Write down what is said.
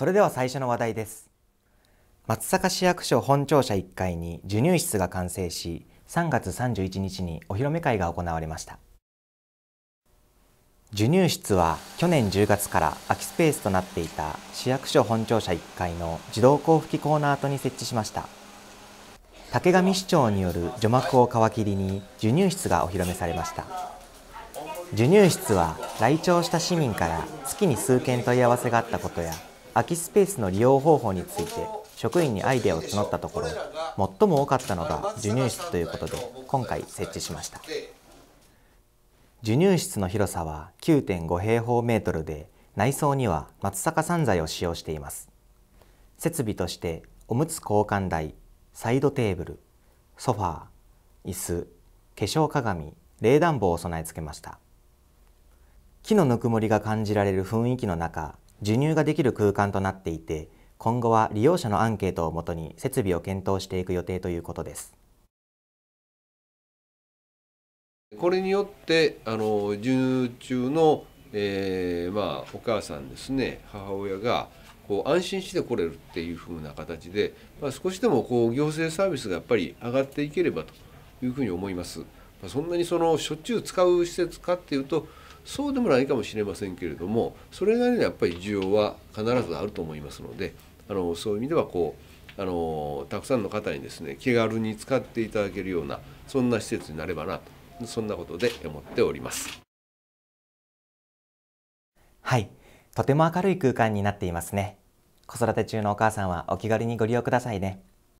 それでは最初の話題です松阪市役所本庁舎1階に授乳室が完成し3月31日にお披露目会が行われました授乳室は去年10月から空きスペースとなっていた市役所本庁舎1階の児童交付機コーナー跡に設置しました竹上市長による除幕を皮切りに授乳室がお披露目されました授乳室は来庁した市民から月に数件問い合わせがあったことや空きスペースの利用方法について職員にアイデアを募ったところ最も多かったのが授乳室ということで今回設置しました授乳室の広さは9.5平方メートルで内装には松坂散材を使用しています設備としておむつ交換台サイドテーブルソファー椅子化粧鏡冷暖房を備え付けました木のぬくもりが感じられる雰囲気の中授乳ができる空間となっていて今後は利用者のアンケートをもとに設備を検討していく予定ということですこれによってあの授乳中の、えーまあ、お母さんですね母親がこう安心して来れるっていうふうな形で、まあ、少しでもこう行政サービスがやっぱり上がっていければというふうに思います。まあ、そんなにそのしょっちゅう使う施設かっていうとそうでもないかもしれませんけれどもそれなりにやっぱり需要は必ずあると思いますのであのそういう意味ではこうあのたくさんの方にですね気軽に使っていただけるようなそんな施設になればなそんなことで思っております。はいとても明るい空間になっていますね。子育て中のお母さんはお気軽にご利用くださいね。